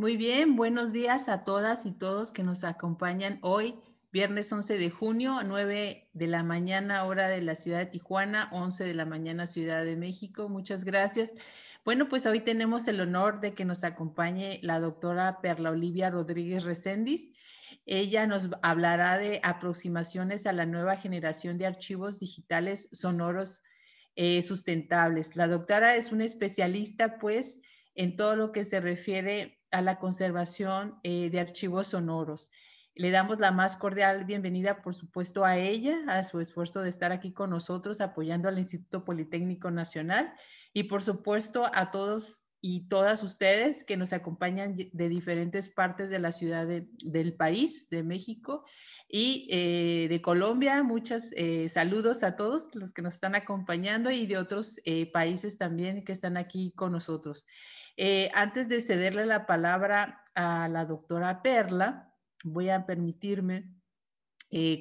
Muy bien, buenos días a todas y todos que nos acompañan hoy, viernes 11 de junio, 9 de la mañana, hora de la ciudad de Tijuana, 11 de la mañana, Ciudad de México. Muchas gracias. Bueno, pues hoy tenemos el honor de que nos acompañe la doctora Perla Olivia Rodríguez Recendis. Ella nos hablará de aproximaciones a la nueva generación de archivos digitales sonoros eh, sustentables. La doctora es una especialista, pues, en todo lo que se refiere a la conservación eh, de archivos sonoros. Le damos la más cordial bienvenida, por supuesto, a ella, a su esfuerzo de estar aquí con nosotros apoyando al Instituto Politécnico Nacional y, por supuesto, a todos y todas ustedes que nos acompañan de diferentes partes de la ciudad del país, de México y eh, de Colombia. Muchas eh, saludos a todos los que nos están acompañando y de otros eh, países también que están aquí con nosotros. antes de cederle la palabra a la doctora Perla, voy a permitirme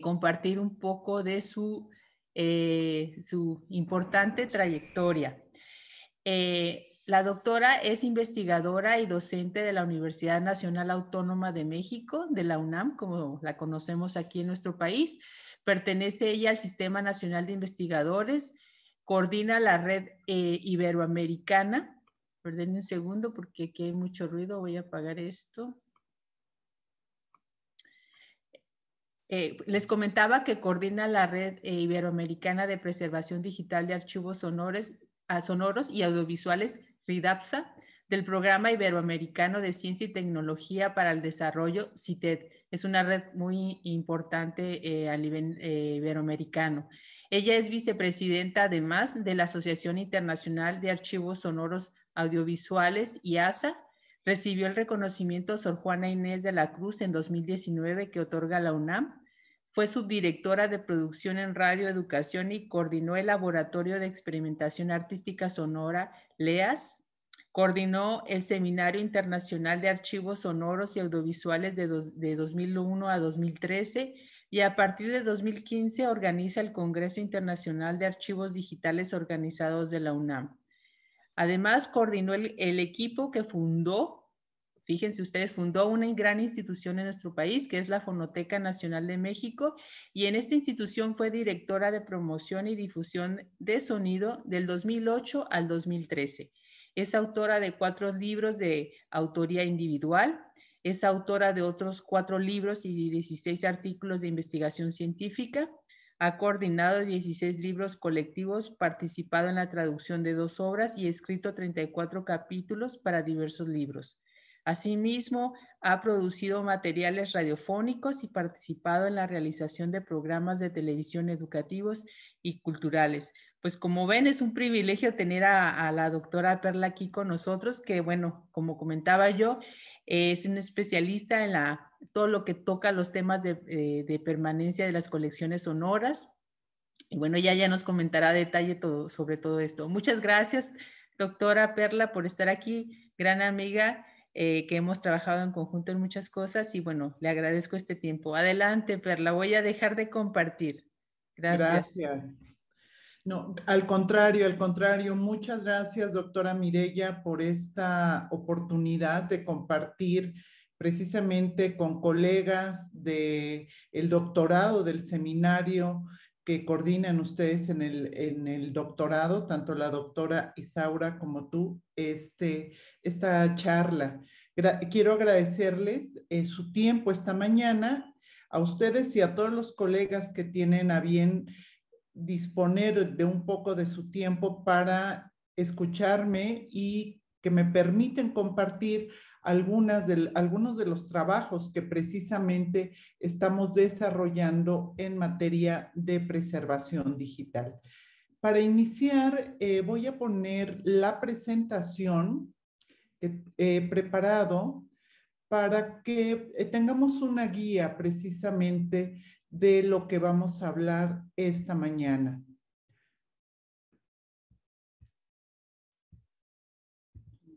compartir un poco de su, su importante trayectoria. La doctora es investigadora y docente de la Universidad Nacional Autónoma de México, de la UNAM, como la conocemos aquí en nuestro país. Pertenece ella al Sistema Nacional de Investigadores, coordina la red eh, iberoamericana. Perdónenme un segundo porque aquí hay mucho ruido, voy a apagar esto. Eh, les comentaba que coordina la red eh, iberoamericana de preservación digital de archivos sonores, sonoros y audiovisuales RIDAPSA del Programa Iberoamericano de Ciencia y Tecnología para el Desarrollo, CITED. Es una red muy importante eh, a nivel eh, iberoamericano. Ella es vicepresidenta además de la Asociación Internacional de Archivos Sonoros Audiovisuales, IASA. Recibió el reconocimiento Sor Juana Inés de la Cruz en 2019 que otorga la UNAM. Fue subdirectora de producción en radio educación y coordinó el Laboratorio de Experimentación Artística Sonora Leas coordinó el Seminario Internacional de Archivos Sonoros y Audiovisuales de, 2001 a 2013 y a partir de 2015 organiza el Congreso Internacional de Archivos Digitales Organizados de la UNAM. Además, coordinó el equipo que fundó Fíjense ustedes, fundó una gran institución en nuestro país, que es la Fonoteca Nacional de México, y en esta institución fue directora de promoción y difusión de sonido del 2008 al 2013. Es autora de cuatro libros de autoría individual, es autora de otros cuatro libros y 16 artículos de investigación científica, ha coordinado 16 libros colectivos, participado en la traducción de dos obras y escrito 34 capítulos para diversos libros. Asimismo, ha producido materiales radiofónicos y participado en la realización de programas de televisión educativos y culturales. Pues como ven, es un privilegio tener a, la doctora Perla aquí con nosotros, que bueno, como comentaba yo, es un especialista en la, todo lo que toca los temas de, eh, permanencia de las colecciones sonoras. Y bueno, ya ya nos comentará detalle todo, sobre todo esto. Muchas gracias, doctora Perla, por estar aquí, gran amiga eh, que hemos trabajado en conjunto en muchas cosas y bueno, le agradezco este tiempo. Adelante, Perla, voy a dejar de compartir. Gracias. gracias. No, al contrario, al contrario, muchas gracias, doctora Mirella, por esta oportunidad de compartir precisamente con colegas del el doctorado del seminario que coordinan ustedes en el, doctorado, tanto la doctora Isaura como tú, este, esta charla. quiero agradecerles eh, su tiempo esta mañana, a ustedes y a todos los colegas que tienen a bien disponer de un poco de su tiempo para escucharme y que me permiten compartir algunas algunos de los trabajos que precisamente estamos desarrollando en materia de preservación digital. Para iniciar, eh, voy a poner la presentación preparado para que eh, tengamos una guía precisamente de lo que vamos a hablar esta mañana.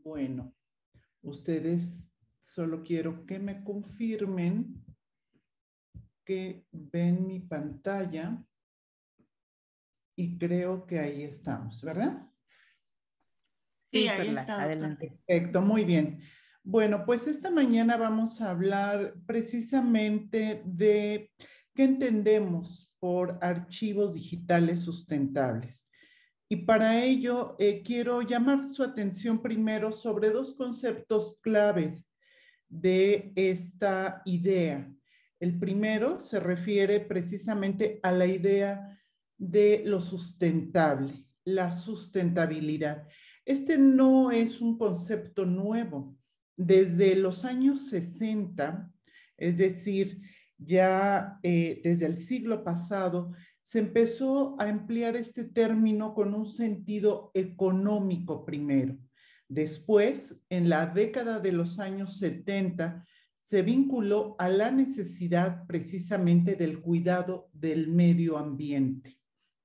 Bueno. Ustedes solo quiero que me confirmen que ven mi pantalla y creo que ahí estamos, ¿verdad? Sí, ahí está. Adelante. Perfecto, muy bien. Bueno, pues esta mañana vamos a hablar precisamente de qué entendemos por archivos digitales sustentables. Y para ello eh, quiero llamar su atención primero sobre dos conceptos claves de esta idea. El primero se refiere precisamente a la idea de lo sustentable, la sustentabilidad. Este no es un concepto nuevo. Desde los años 60, es decir, ya eh, desde el siglo pasado, se empezó a emplear este término con un sentido económico primero. Después, en la década de los años 70, se vinculó a la necesidad precisamente del cuidado del medio ambiente.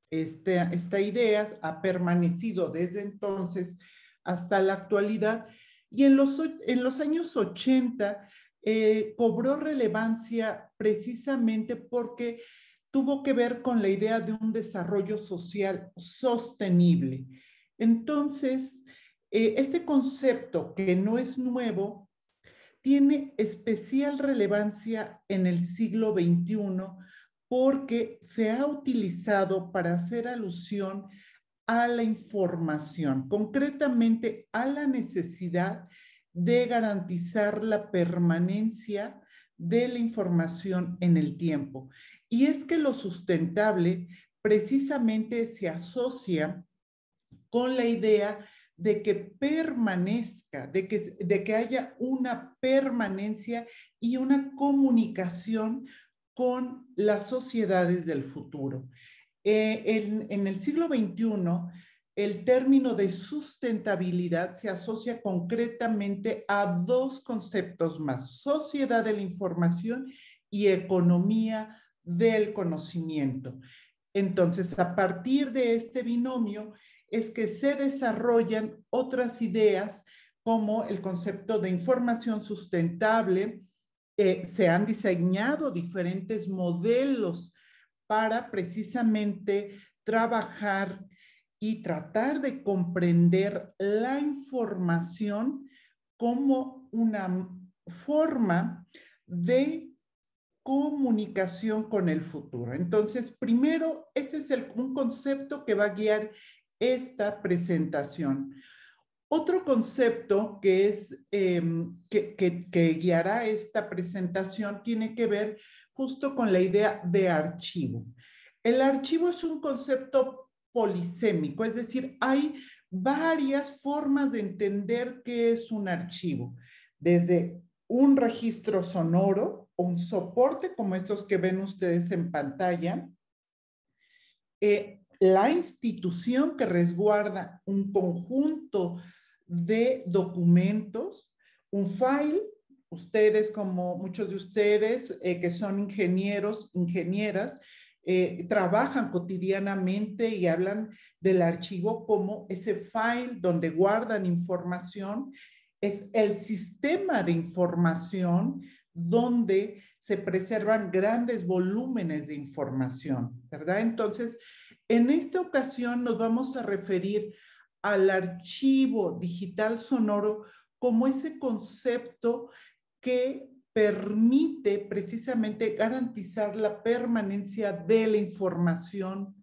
Este, esta idea ha permanecido desde entonces hasta la actualidad y en los, en los años 80 eh, cobró relevancia precisamente porque tuvo que ver con la idea de un desarrollo social sostenible. Entonces, eh, este concepto que no es nuevo tiene especial relevancia en el siglo XXI porque se ha utilizado para hacer alusión a la información, concretamente a la necesidad de garantizar la permanencia de la información en el tiempo. Y es que lo sustentable precisamente se asocia con la idea de que permanezca, de que, haya una permanencia y una comunicación con las sociedades del futuro. Eh, en, en el siglo XXI, el término de sustentabilidad se asocia concretamente a dos conceptos más, sociedad de la información y economía del conocimiento. Entonces, a partir de este binomio es que se desarrollan otras ideas como el concepto de información sustentable. Eh, se han diseñado diferentes modelos para precisamente trabajar y tratar de comprender la información como una forma de comunicación con el futuro. Entonces, primero, ese es un concepto que va a guiar esta presentación. Otro concepto que, es, em, que, que guiará esta presentación tiene que ver justo con la idea de archivo. El archivo es un concepto polisémico, es decir, hay varias formas de entender qué es un archivo, desde un registro sonoro, un soporte como estos que ven ustedes en pantalla, eh, la institución que resguarda un conjunto de documentos, un file, ustedes como muchos de ustedes eh, que son ingenieros, ingenieras, eh, trabajan cotidianamente y hablan del archivo como ese file donde guardan información, es el sistema de información donde se preservan grandes volúmenes de información, ¿verdad? Entonces, en esta ocasión nos vamos a referir al archivo digital sonoro como ese concepto que permite precisamente garantizar la permanencia de la información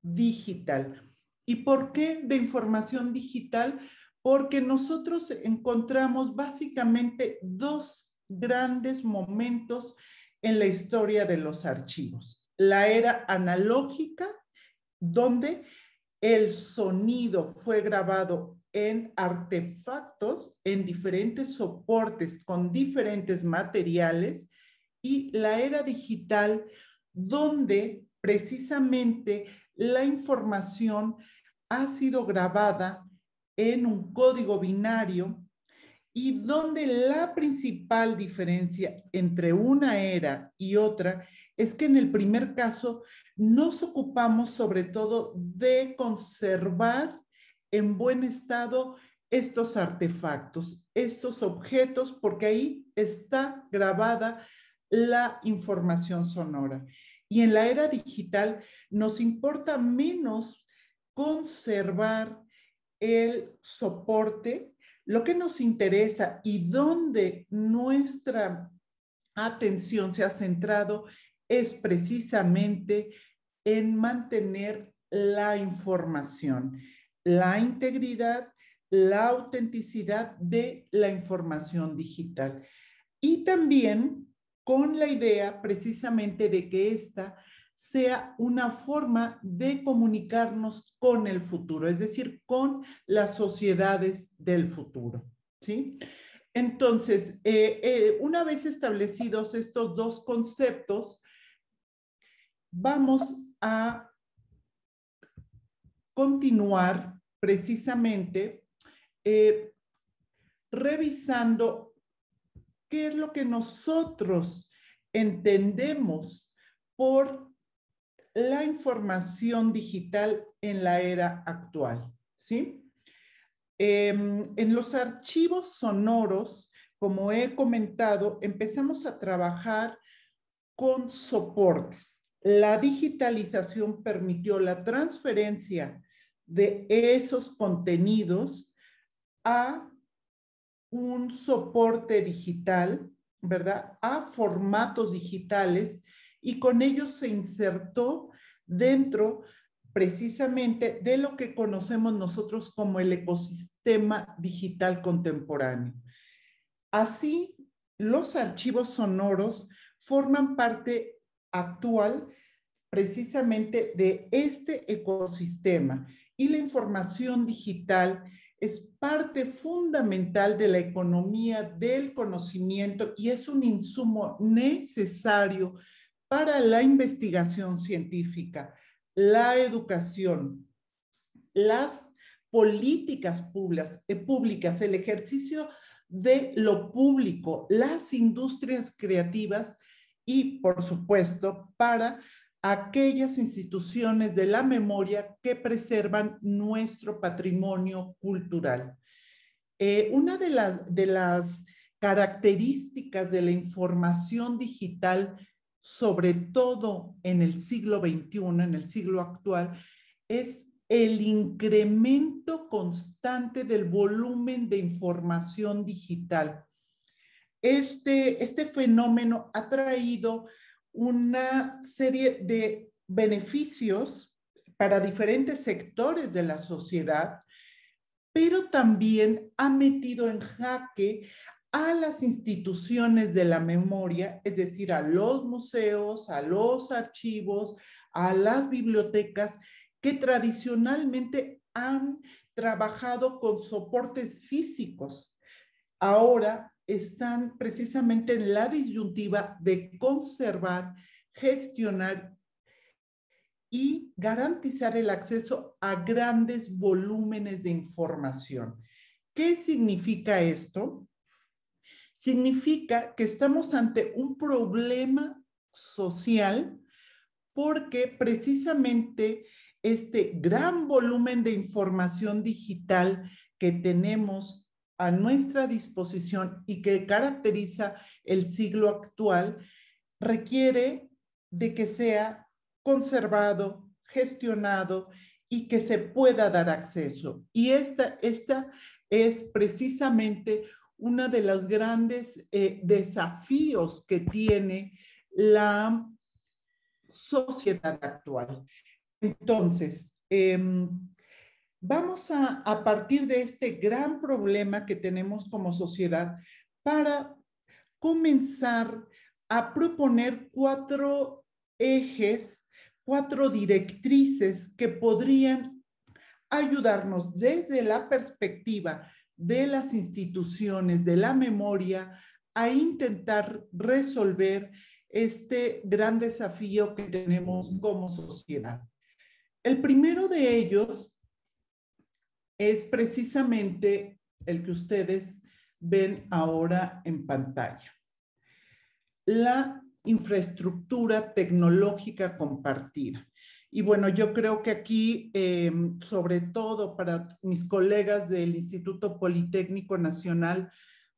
digital. ¿Y por qué de información digital? Porque nosotros encontramos básicamente dos grandes momentos en la historia de los archivos. La era analógica, donde el sonido fue grabado en artefactos, en diferentes soportes, con diferentes materiales, y la era digital, donde precisamente la información ha sido grabada en un código binario y donde la principal diferencia entre una era y otra es que en el primer caso nos ocupamos sobre todo de conservar en buen estado estos artefactos, estos objetos, porque ahí está grabada la información sonora. Y en la era digital nos importa menos conservar el soporte lo que nos interesa y donde nuestra atención se ha centrado es precisamente en mantener la información, la integridad, la autenticidad de la información digital y también con la idea precisamente de que esta sea una forma de comunicarnos con el futuro, es decir, con las sociedades del futuro. ¿sí? Entonces, eh, eh, una vez establecidos estos dos conceptos, vamos a continuar precisamente eh, revisando qué es lo que nosotros entendemos por la información digital en la era actual, ¿sí? Em, en los archivos sonoros, como he comentado, empezamos a trabajar con soportes. La digitalización permitió la transferencia de esos contenidos a un soporte digital, ¿verdad? A formatos digitales y con ello se insertó dentro precisamente de lo que conocemos nosotros como el ecosistema digital contemporáneo. Así, los archivos sonoros forman parte actual precisamente de este ecosistema y la información digital es parte fundamental de la economía del conocimiento y es un insumo necesario para la investigación científica, la educación, las políticas eh, públicas, el ejercicio de lo público, las industrias creativas y, por supuesto, para aquellas instituciones de la memoria que preservan nuestro patrimonio cultural. Eh, una de las, de las características de la información digital sobre todo en el siglo XXI, en el siglo actual, es el incremento constante del volumen de información digital. Este, este fenómeno ha traído una serie de beneficios para diferentes sectores de la sociedad, pero también ha metido en jaque a las instituciones de la memoria, es decir, a los museos, a los archivos, a las bibliotecas que tradicionalmente han trabajado con soportes físicos. Ahora están precisamente en la disyuntiva de conservar, gestionar y garantizar el acceso a grandes volúmenes de información. ¿Qué significa esto? significa que estamos ante un problema social porque precisamente este gran volumen de información digital que tenemos a nuestra disposición y que caracteriza el siglo actual requiere de que sea conservado, gestionado y que se pueda dar acceso. Y esta, esta es precisamente uno de los grandes eh, desafíos que tiene la sociedad actual. Entonces, em, vamos a, a partir de este gran problema que tenemos como sociedad para comenzar a proponer cuatro ejes, cuatro directrices que podrían ayudarnos desde la perspectiva de las instituciones, de la memoria, a intentar resolver este gran desafío que tenemos como sociedad. El primero de ellos es precisamente el que ustedes ven ahora en pantalla. La infraestructura tecnológica compartida. Y bueno, yo creo que aquí, em, sobre todo para mis colegas del Instituto Politécnico Nacional,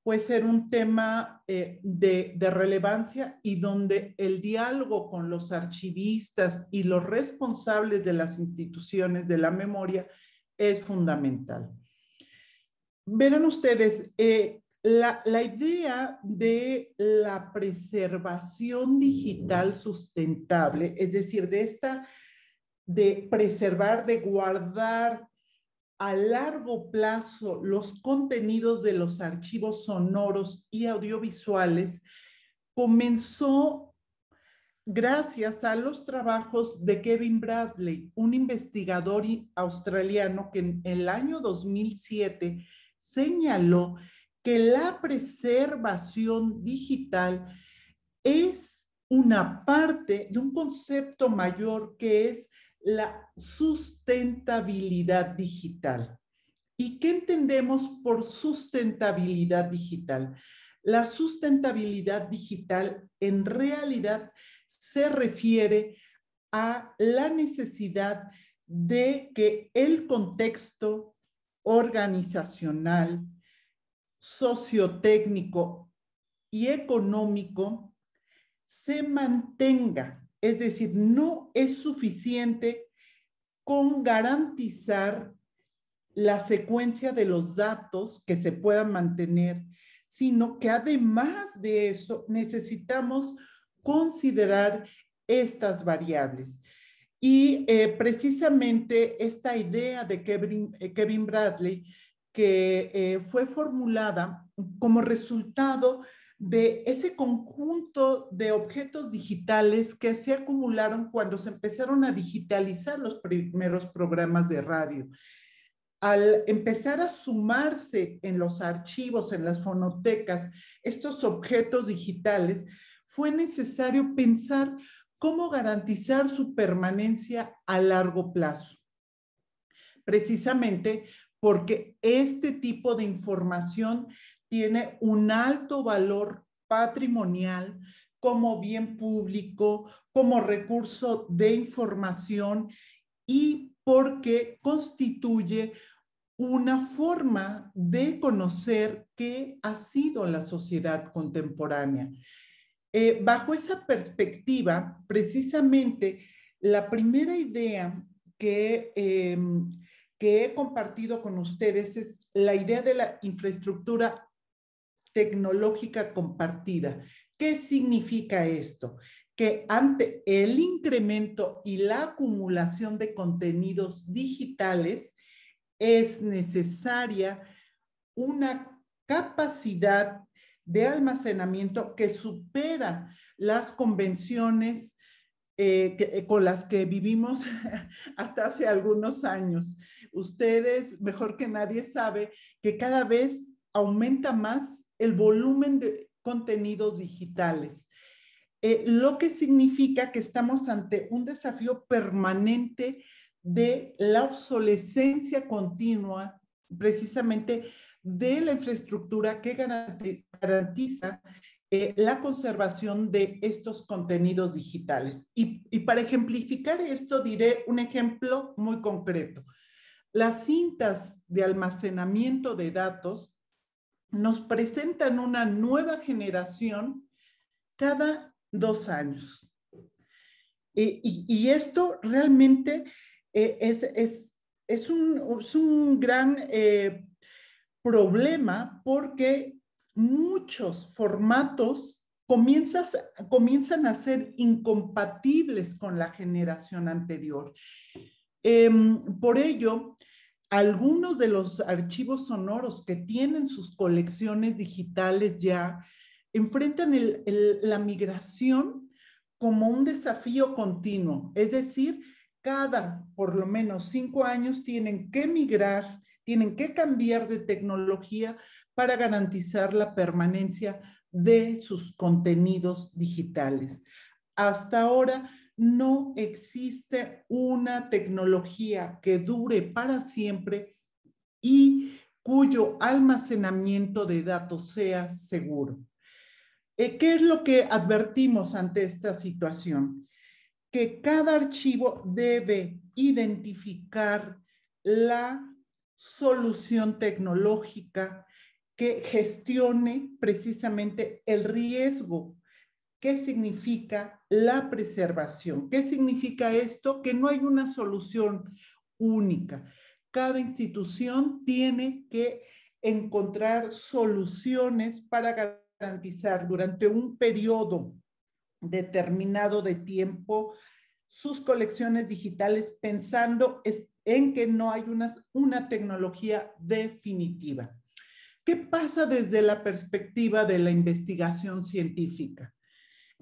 puede ser un tema eh, de, relevancia y donde el diálogo con los archivistas y los responsables de las instituciones de la memoria es fundamental. Verán ustedes, eh, la idea de la preservación digital sustentable, es decir, de esta de preservar, de guardar a largo plazo los contenidos de los archivos sonoros y audiovisuales comenzó gracias a los trabajos de Kevin Bradley, un investigador australiano que en el año 2007 señaló que la preservación digital es una parte de un concepto mayor que es la sustentabilidad digital. ¿Y qué entendemos por sustentabilidad digital? La sustentabilidad digital en realidad se refiere a la necesidad de que el contexto organizacional, sociotécnico y económico se mantenga es decir, no es suficiente con garantizar la secuencia de los datos que se puedan mantener, sino que además de eso necesitamos considerar estas variables. Y eh, precisamente esta idea de Kevin, eh, Bradley, que eh, fue formulada como resultado de ese conjunto de objetos digitales que se acumularon cuando se empezaron a digitalizar los primeros programas de radio. Al empezar a sumarse en los archivos, en las fonotecas, estos objetos digitales, fue necesario pensar cómo garantizar su permanencia a largo plazo. Precisamente porque este tipo de información tiene un alto valor patrimonial, como bien público, como recurso de información y porque constituye una forma de conocer qué ha sido la sociedad contemporánea. Eh, bajo esa perspectiva, precisamente la primera idea que, em, que he compartido con ustedes es la idea de la infraestructura tecnológica compartida. ¿Qué significa esto? Que ante el incremento y la acumulación de contenidos digitales es necesaria una capacidad de almacenamiento que supera las convenciones eh, eh, con las que vivimos hasta hace algunos años. Ustedes, mejor que nadie, sabe que cada vez aumenta más el volumen de contenidos digitales, eh, lo que significa que estamos ante un desafío permanente de la obsolescencia continua, precisamente de la infraestructura que garantiza eh, la conservación de estos contenidos digitales. Y, y para ejemplificar esto, diré un ejemplo muy concreto. Las cintas de almacenamiento de datos nos presentan una nueva generación cada dos años. Y, esto realmente eh, es, un, gran eh, problema porque muchos formatos comienzan a ser incompatibles con la generación anterior. Em, por ello, algunos de los archivos sonoros que tienen sus colecciones digitales ya enfrentan la migración como un desafío continuo, es decir, cada por lo menos cinco años tienen que migrar, tienen que cambiar de tecnología para garantizar la permanencia de sus contenidos digitales. Hasta ahora, no existe una tecnología que dure para siempre y cuyo almacenamiento de datos sea seguro. Eh, ¿Qué es lo que advertimos ante esta situación? Que cada archivo debe identificar la solución tecnológica que gestione precisamente el riesgo ¿Qué significa la preservación? ¿Qué significa esto? Que no hay una solución única. Cada institución tiene que encontrar soluciones para garantizar durante un periodo determinado de tiempo sus colecciones digitales pensando en que no hay una, tecnología definitiva. ¿Qué pasa desde la perspectiva de la investigación científica?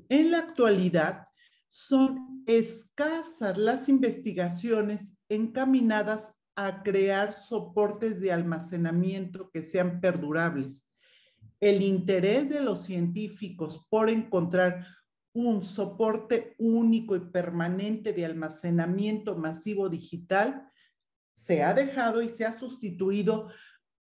En la actualidad, son escasas las investigaciones encaminadas a crear soportes de almacenamiento que sean perdurables. El interés de los científicos por encontrar un soporte único y permanente de almacenamiento masivo digital se ha dejado y se ha sustituido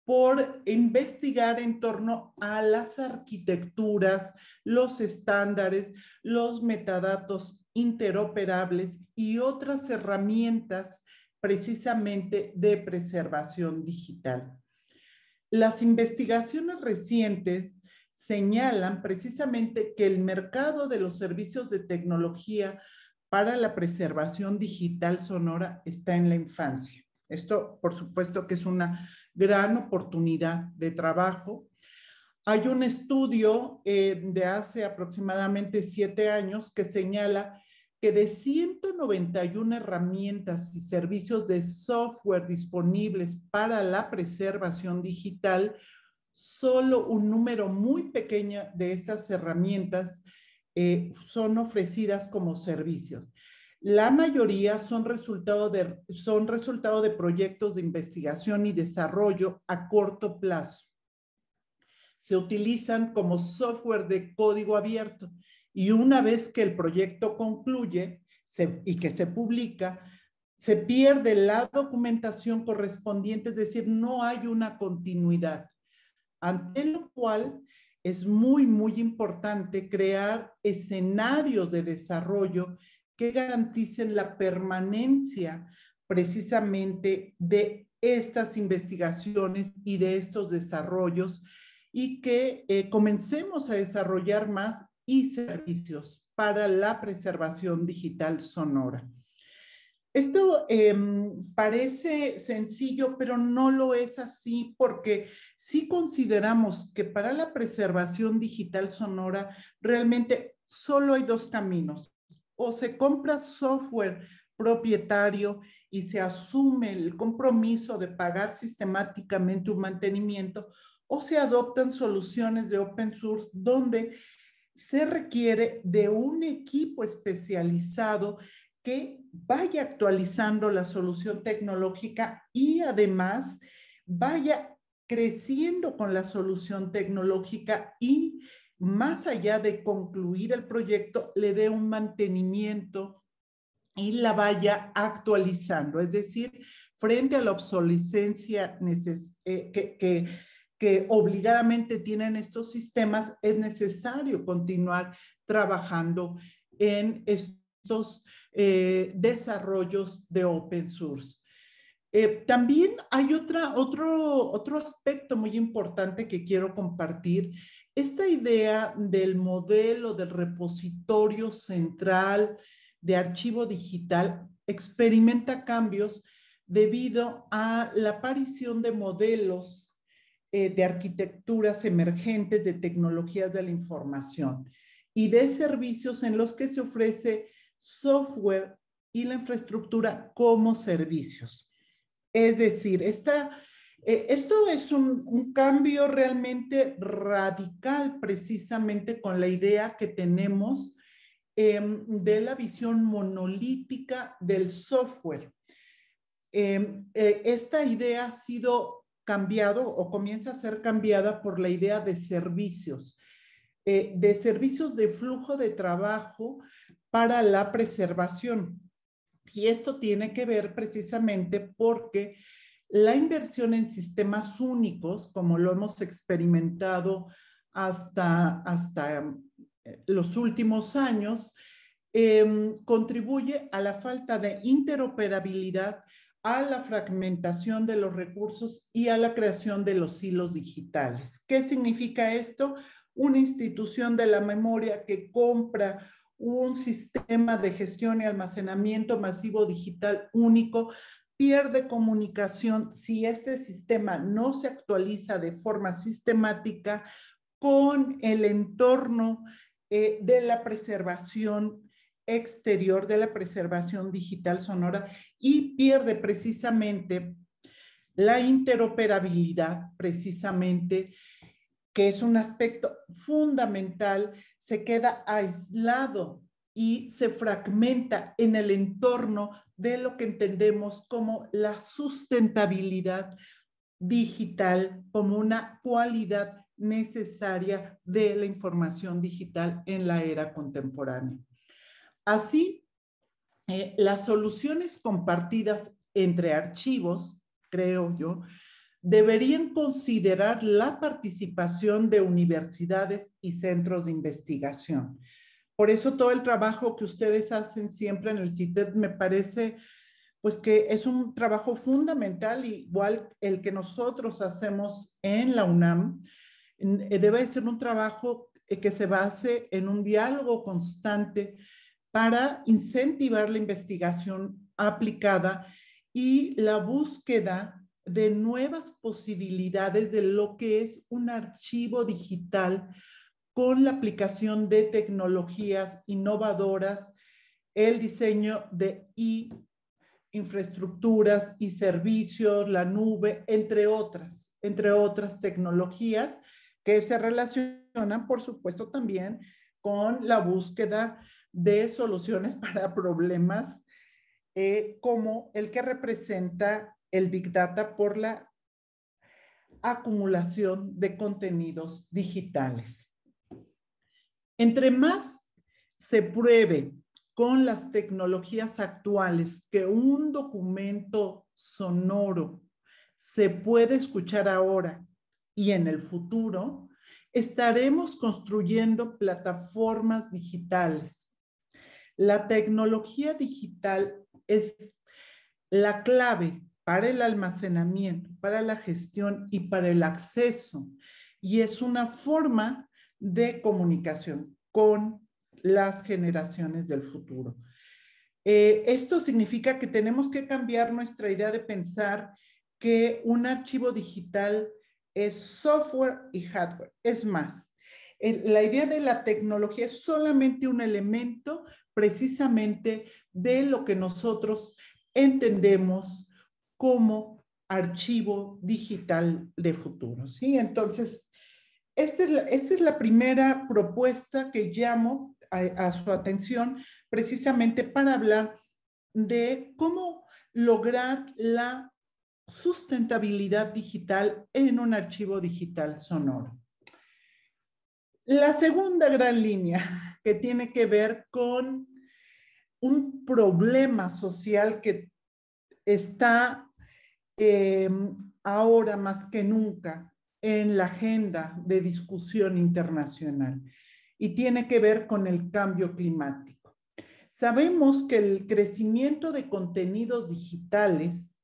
por investigar en torno a las arquitecturas, los estándares, los metadatos interoperables y otras herramientas precisamente de preservación digital. Las investigaciones recientes señalan precisamente que el mercado de los servicios de tecnología para la preservación digital sonora está en la infancia. Esto, por supuesto, que es una gran oportunidad de trabajo. Hay un estudio eh, de hace aproximadamente siete años que señala que de 191 herramientas y servicios de software disponibles para la preservación digital, solo un número muy pequeño de estas herramientas eh, son ofrecidas como servicios. La mayoría son resultado, de, son resultado de proyectos de investigación y desarrollo a corto plazo. Se utilizan como software de código abierto y una vez que el proyecto concluye y que se publica, se pierde la documentación correspondiente, es decir, no hay una continuidad. Ante lo cual es muy, muy importante crear escenarios de desarrollo que garanticen la permanencia precisamente de estas investigaciones y de estos desarrollos y que eh, comencemos a desarrollar más y servicios para la preservación digital sonora. Esto em, parece sencillo, pero no lo es así porque si consideramos que para la preservación digital sonora realmente solo hay dos caminos o se compra software propietario y se asume el compromiso de pagar sistemáticamente un mantenimiento o se adoptan soluciones de open source donde se requiere de un equipo especializado que vaya actualizando la solución tecnológica y además vaya creciendo con la solución tecnológica y más allá de concluir el proyecto, le dé un mantenimiento y la vaya actualizando. Es decir, frente a la obsolescencia eh, que, obligadamente tienen estos sistemas, es necesario continuar trabajando en estos eh, desarrollos de open source. Eh, también hay otro aspecto muy importante que quiero compartir esta idea del modelo del repositorio central de archivo digital experimenta cambios debido a la aparición de modelos eh, de arquitecturas emergentes de tecnologías de la información y de servicios en los que se ofrece software y la infraestructura como servicios. Es decir, esta eh, esto es un, cambio realmente radical precisamente con la idea que tenemos em, de la visión monolítica del software. Em, eh, esta idea ha sido cambiado o comienza a ser cambiada por la idea de servicios, eh, de servicios de flujo de trabajo para la preservación. Y esto tiene que ver precisamente porque la inversión en sistemas únicos, como lo hemos experimentado hasta, hasta eh, los últimos años, em, contribuye a la falta de interoperabilidad, a la fragmentación de los recursos y a la creación de los hilos digitales. ¿Qué significa esto? Una institución de la memoria que compra un sistema de gestión y almacenamiento masivo digital único pierde comunicación si este sistema no se actualiza de forma sistemática con el entorno eh, de la preservación exterior, de la preservación digital sonora y pierde precisamente la interoperabilidad, precisamente, que es un aspecto fundamental, se queda aislado y se fragmenta en el entorno de lo que entendemos como la sustentabilidad digital, como una cualidad necesaria de la información digital en la era contemporánea. Así, eh, las soluciones compartidas entre archivos, creo yo, deberían considerar la participación de universidades y centros de investigación. Por eso todo el trabajo que ustedes hacen siempre en el CITED me parece pues que es un trabajo fundamental, igual el que nosotros hacemos en la UNAM, eh, debe ser un trabajo eh, que se base en un diálogo constante para incentivar la investigación aplicada y la búsqueda de nuevas posibilidades de lo que es un archivo digital con la aplicación de tecnologías innovadoras, el diseño de infraestructuras y servicios, la nube, entre otras, entre otras tecnologías que se relacionan, por supuesto, también con la búsqueda de soluciones para problemas eh, como el que representa el Big Data por la acumulación de contenidos digitales. Entre más se pruebe con las tecnologías actuales que un documento sonoro se puede escuchar ahora y en el futuro, estaremos construyendo plataformas digitales. La tecnología digital es la clave para el almacenamiento, para la gestión y para el acceso. Y es una forma de comunicación con las generaciones del futuro. Eh, esto significa que tenemos que cambiar nuestra idea de pensar que un archivo digital es software y hardware. Es más, la idea de la tecnología es solamente un elemento precisamente de lo que nosotros entendemos como archivo digital de futuro, ¿sí? Entonces, esta es la, primera propuesta que llamo a, su atención precisamente para hablar de cómo lograr la sustentabilidad digital en un archivo digital sonoro. La segunda gran línea que tiene que ver con un problema social que está eh, ahora más que nunca en la agenda de discusión internacional y tiene que ver con el cambio climático. Sabemos que el crecimiento de contenidos digitales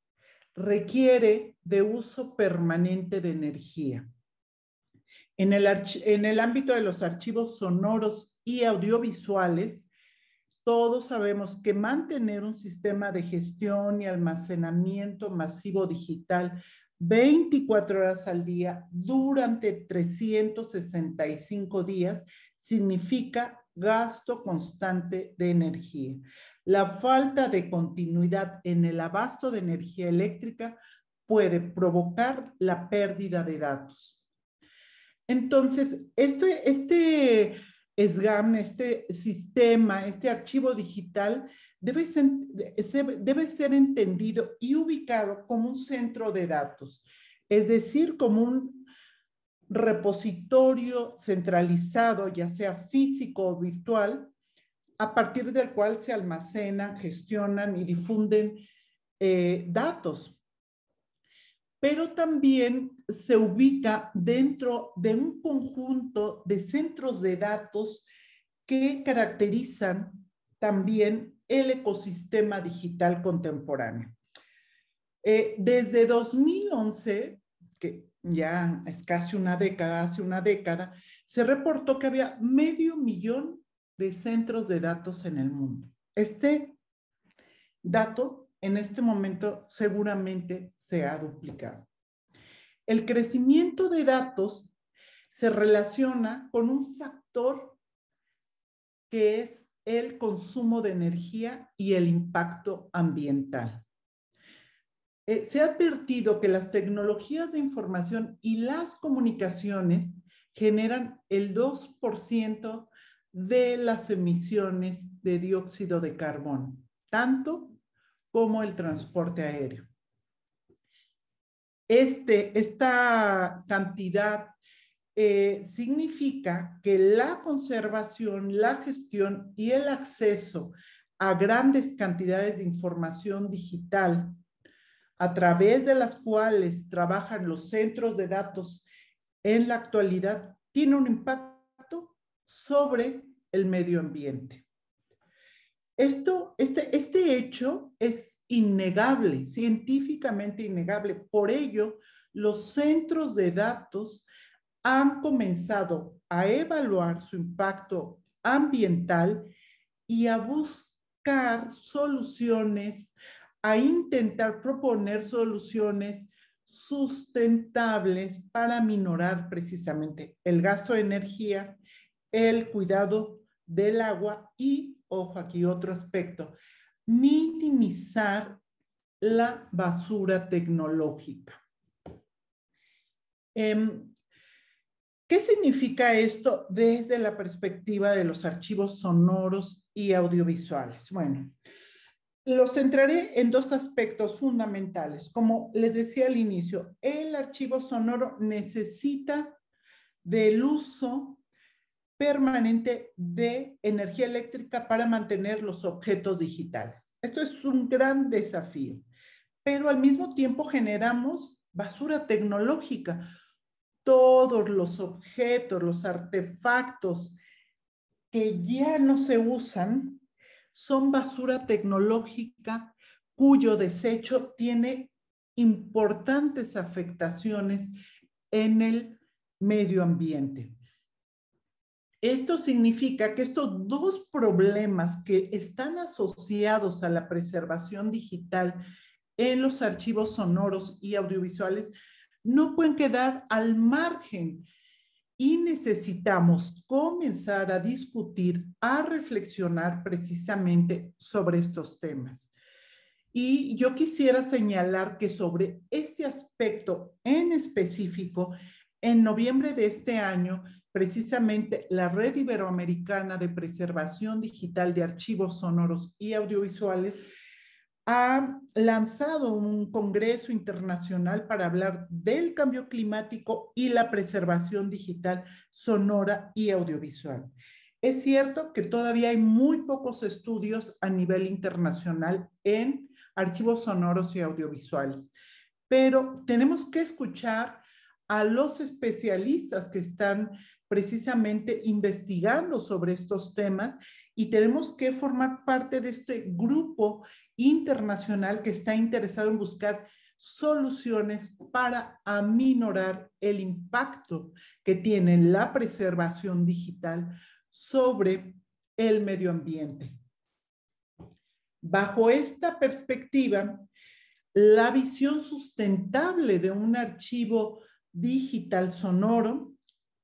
requiere de uso permanente de energía. En el, en el ámbito de los archivos sonoros y audiovisuales, todos sabemos que mantener un sistema de gestión y almacenamiento masivo digital 24 horas al día durante 365 días significa gasto constante de energía. La falta de continuidad en el abasto de energía eléctrica puede provocar la pérdida de datos. Entonces, este, este SGAM, este sistema, este archivo digital, debe ser, entendido y ubicado como un centro de datos, es decir, como un repositorio centralizado, ya sea físico o virtual, a partir del cual se almacenan, gestionan y difunden eh, datos. Pero también se ubica dentro de un conjunto de centros de datos que caracterizan también el ecosistema digital contemporáneo. Eh, desde 2011, que ya es casi una década, hace una década, se reportó que había medio millón de centros de datos en el mundo. Este dato en este momento seguramente se ha duplicado. El crecimiento de datos se relaciona con un factor que es el consumo de energía y el impacto ambiental. Eh, se ha advertido que las tecnologías de información y las comunicaciones generan el 2% de las emisiones de dióxido de carbono, tanto como el transporte aéreo. Este, esta cantidad eh, significa que la conservación, la gestión y el acceso a grandes cantidades de información digital a través de las cuales trabajan los centros de datos en la actualidad tiene un impacto sobre el medio ambiente. Este, este hecho es innegable, científicamente innegable. Por ello, los centros de datos han comenzado a evaluar su impacto ambiental y a buscar soluciones, a intentar proponer soluciones sustentables para minorar precisamente el gasto de energía, el cuidado del agua y, ojo aquí otro aspecto, minimizar la basura tecnológica. Em, ¿Qué significa esto desde la perspectiva de los archivos sonoros y audiovisuales? Bueno, los centraré en dos aspectos fundamentales. Como les decía al inicio, el archivo sonoro necesita del uso permanente de energía eléctrica para mantener los objetos digitales. Esto es un gran desafío, pero al mismo tiempo generamos basura tecnológica todos los objetos, los artefactos que ya no se usan, son basura tecnológica cuyo desecho tiene importantes afectaciones en el medio ambiente. Esto significa que estos dos problemas que están asociados a la preservación digital en los archivos sonoros y audiovisuales no pueden quedar al margen y necesitamos comenzar a discutir, a reflexionar precisamente sobre estos temas. Y yo quisiera señalar que sobre este aspecto en específico, en noviembre de este año, precisamente la Red Iberoamericana de Preservación Digital de Archivos Sonoros y Audiovisuales ha lanzado un congreso internacional para hablar del cambio climático y la preservación digital sonora y audiovisual. Es cierto que todavía hay muy pocos estudios a nivel internacional en archivos sonoros y audiovisuales, pero tenemos que escuchar a los especialistas que están precisamente investigando sobre estos temas y tenemos que formar parte de este grupo internacional que está interesado en buscar soluciones para aminorar el impacto que tiene la preservación digital sobre el medio ambiente. Bajo esta perspectiva, la visión sustentable de un archivo digital sonoro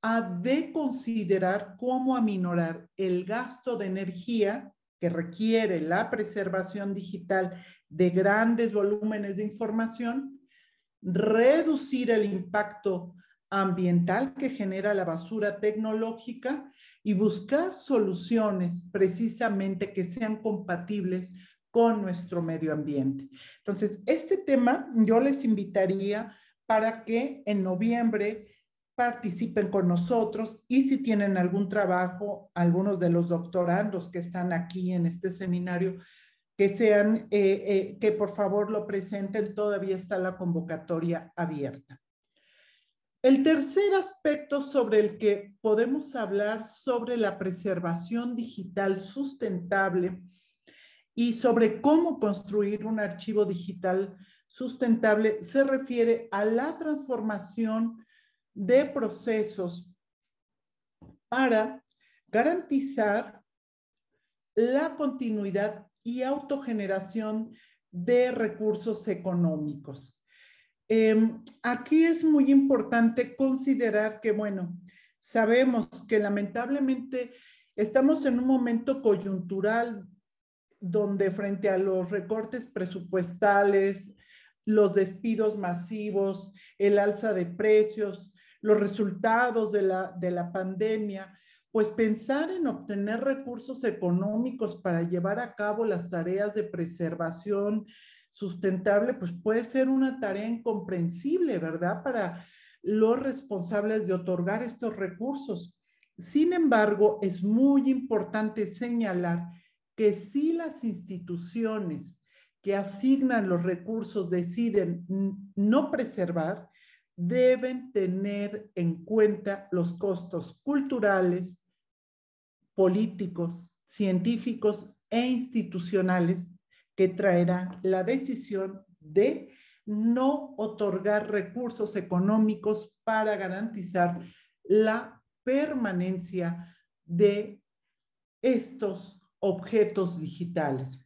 ha de considerar cómo aminorar el gasto de energía que requiere la preservación digital de grandes volúmenes de información, reducir el impacto ambiental que genera la basura tecnológica y buscar soluciones precisamente que sean compatibles con nuestro medio ambiente. Entonces, este tema yo les invitaría para que en noviembre participen con nosotros y si tienen algún trabajo, algunos de los doctorandos que están aquí en este seminario, que sean, eh, eh, que por favor lo presenten, todavía está la convocatoria abierta. El tercer aspecto sobre el que podemos hablar sobre la preservación digital sustentable y sobre cómo construir un archivo digital sustentable se refiere a la transformación de procesos para garantizar la continuidad y autogeneración de recursos económicos. Em, aquí es muy importante considerar que, bueno, sabemos que lamentablemente estamos en un momento coyuntural donde frente a los recortes presupuestales, los despidos masivos, el alza de precios, los resultados de la, pandemia, pues pensar en obtener recursos económicos para llevar a cabo las tareas de preservación sustentable, pues puede ser una tarea incomprensible, ¿verdad? Para los responsables de otorgar estos recursos. Sin embargo, es muy importante señalar que si las instituciones que asignan los recursos deciden no preservar, deben tener en cuenta los costos culturales, políticos, científicos e institucionales que traerá la decisión de no otorgar recursos económicos para garantizar la permanencia de estos objetos digitales.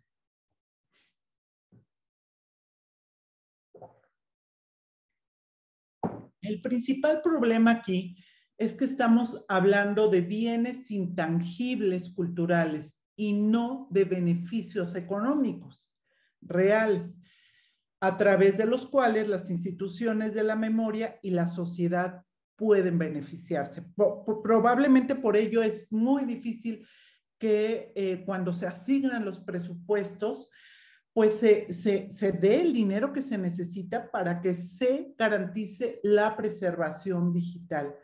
El principal problema aquí es que estamos hablando de bienes intangibles culturales y no de beneficios económicos reales, a través de los cuales las instituciones de la memoria y la sociedad pueden beneficiarse. Probablemente por ello es muy difícil que eh, cuando se asignan los presupuestos pues se, dé el dinero que se necesita para que se garantice la preservación digital.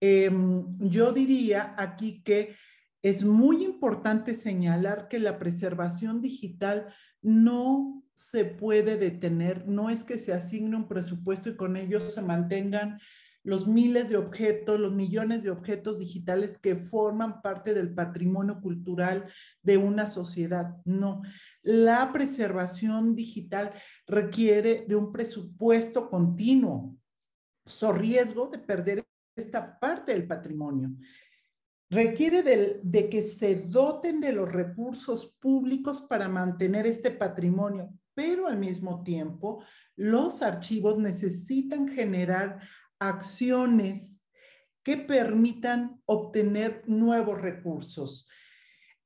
Em, yo diría aquí que es muy importante señalar que la preservación digital no se puede detener, no es que se asigne un presupuesto y con ello se mantengan los miles de objetos, los millones de objetos digitales que forman parte del patrimonio cultural de una sociedad. No, la preservación digital requiere de un presupuesto continuo, so riesgo de perder esta parte del patrimonio. Requiere de que se doten de los recursos públicos para mantener este patrimonio, pero al mismo tiempo los archivos necesitan generar acciones que permitan obtener nuevos recursos.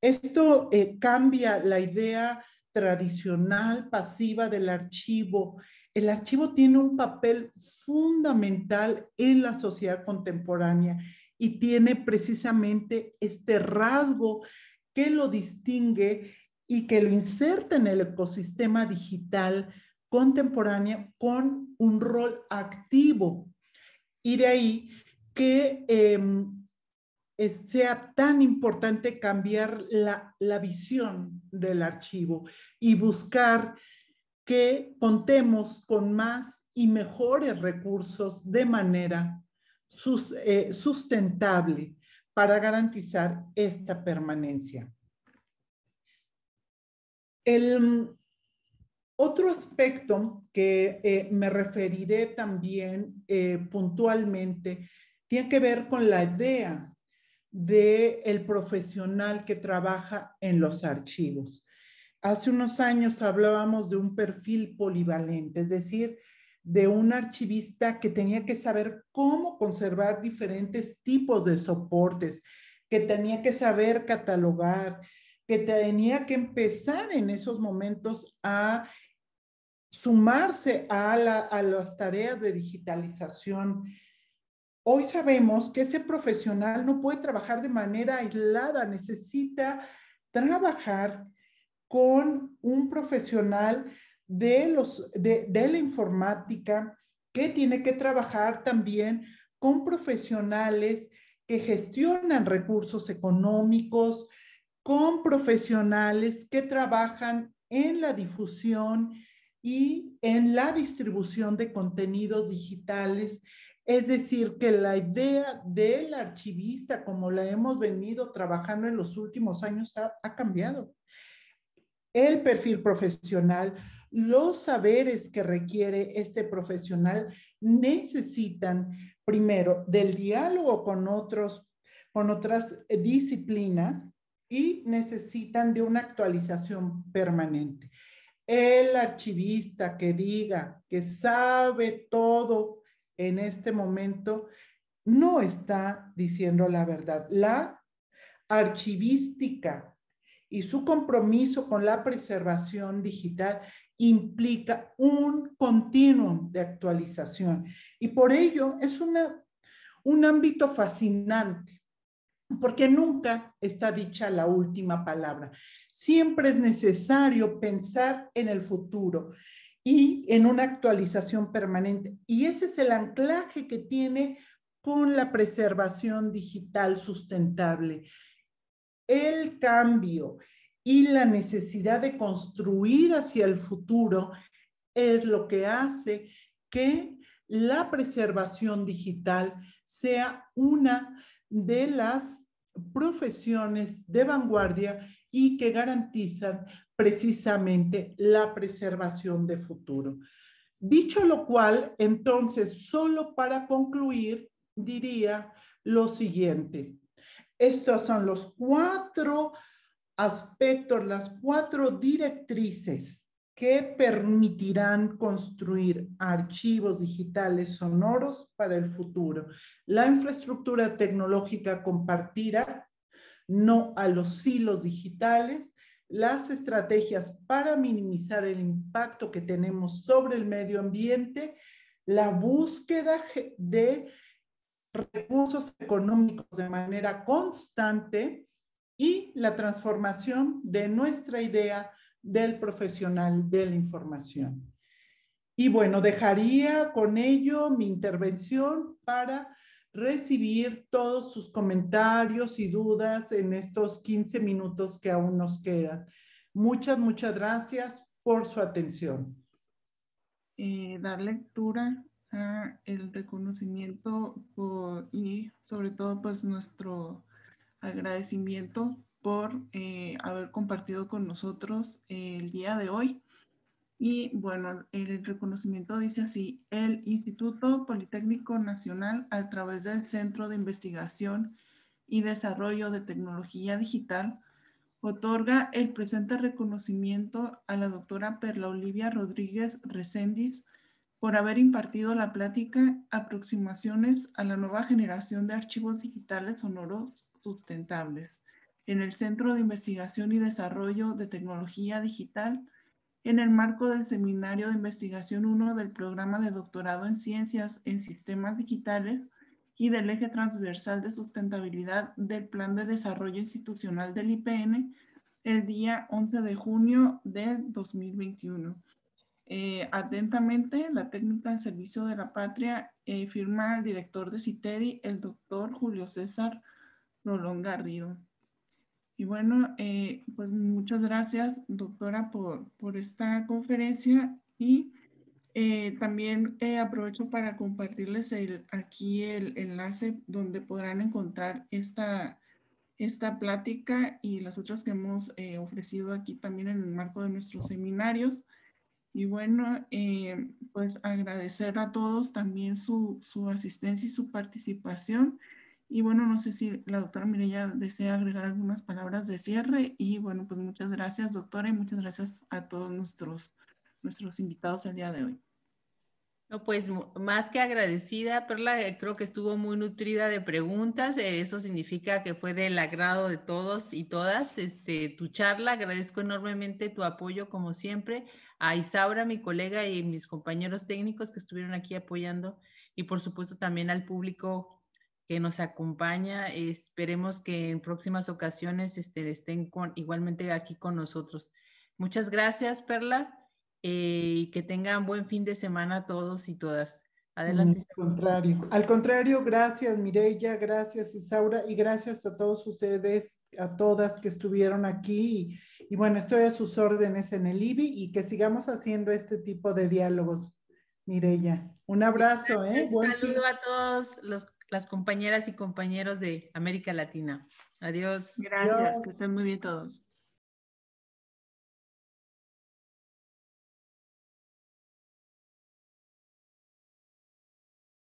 Esto eh, cambia la idea tradicional pasiva del archivo. El archivo tiene un papel fundamental en la sociedad contemporánea y tiene precisamente este rasgo que lo distingue y que lo inserta en el ecosistema digital contemporáneo con un rol activo. Y de ahí que em, sea tan importante cambiar la, visión del archivo y buscar que contemos con más y mejores recursos de manera eh, sustentable para garantizar esta permanencia. otro aspecto que eh, me referiré también eh, puntualmente tiene que ver con la idea del el profesional que trabaja en los archivos. Hace unos años hablábamos de un perfil polivalente, es decir, de un archivista que tenía que saber cómo conservar diferentes tipos de soportes, que tenía que saber catalogar, que tenía que empezar en esos momentos a sumarse a las tareas de digitalización Hoy sabemos que ese profesional no puede trabajar de manera aislada, necesita trabajar con un profesional de, de la informática que tiene que trabajar también con profesionales que gestionan recursos económicos, con profesionales que trabajan en la difusión y en la distribución de contenidos digitales es decir, que la idea del archivista, como la hemos venido trabajando en los últimos años, ha, cambiado. El perfil profesional, los saberes que requiere este profesional necesitan, primero, del diálogo con, otros, con otras eh, disciplinas y necesitan de una actualización permanente. El archivista que diga que sabe todo en este momento no está diciendo la verdad. La archivística y su compromiso con la preservación digital implica un continuum de actualización. Y por ello es un ámbito fascinante, porque nunca está dicha la última palabra. Siempre es necesario pensar en el futuro y en una actualización permanente. Y ese es el anclaje que tiene con la preservación digital sustentable. El cambio y la necesidad de construir hacia el futuro es lo que hace que la preservación digital sea una de las profesiones de vanguardia y que garantizan precisamente la preservación de futuro. Dicho lo cual, entonces, solo para concluir, diría lo siguiente. Estos son los cuatro aspectos, las cuatro directrices que permitirán construir archivos digitales sonoros para el futuro. La infraestructura tecnológica compartida, no a los silos digitales, las estrategias para minimizar el impacto que tenemos sobre el medio ambiente, la búsqueda de recursos económicos de manera constante y la transformación de nuestra idea del profesional de la información. Y bueno, dejaría con ello mi intervención para recibir todos sus comentarios y dudas en estos 15 minutos que aún nos quedan. Muchas, muchas gracias por su atención. Eh, dar lectura a el reconocimiento y sobre todo pues nuestro agradecimiento por eh, haber compartido con nosotros el día de hoy. Y bueno, el reconocimiento dice así, el Instituto Politécnico Nacional a través del Centro de Investigación y Desarrollo de Tecnología Digital otorga el presente reconocimiento a la doctora Perla Olivia Rodríguez Recendis por haber impartido la plática Aproximaciones a la nueva generación de archivos digitales sonoros sustentables en el Centro de Investigación y Desarrollo de Tecnología Digital en el marco del Seminario de Investigación 1 del Programa de Doctorado en Ciencias en Sistemas Digitales y del Eje Transversal de Sustentabilidad del Plan de Desarrollo Institucional del IPN el día 11 de junio del 2021. Eh, atentamente, la técnica en servicio de la patria eh, firma el director de CITEDI, e el doctor Julio César Rolón Garrido. Y bueno, eh, pues muchas gracias, doctora, por, por esta conferencia y eh, también eh, aprovecho para compartirles aquí el enlace donde podrán encontrar esta, esta plática y las otras que hemos ofrecido aquí también en el marco de nuestros seminarios. Y bueno, pues agradecer a todos también su, su asistencia y su participación. Y bueno, no sé si la doctora Mirella desea agregar algunas palabras de cierre. Y bueno, pues muchas gracias, doctora, y muchas gracias a todos nuestros, nuestros invitados el día de hoy. No, pues más que agradecida, Perla, eh, creo que estuvo muy nutrida de preguntas. Eh, eso significa que fue del agrado de todos y todas. Este, tu charla, agradezco enormemente tu apoyo, como siempre, a Isaura, mi colega, y mis compañeros técnicos que estuvieron aquí apoyando, y por supuesto también al público que nos acompaña. Esperemos que en próximas ocasiones este, estén con, igualmente aquí con nosotros. Muchas gracias, Perla, eh, y que tengan buen fin de semana todos y todas. Adelante. Al contrario, al contrario gracias Mireya, gracias Isaura y gracias a todos ustedes, a todas que estuvieron aquí. Y, bueno, estoy a sus órdenes en el IBI y que sigamos haciendo este tipo de diálogos. Mireya, un abrazo. ¿eh? Un saludo a todos los las compañeras y compañeros de América Latina. Adiós. Gracias, que estén muy bien todos.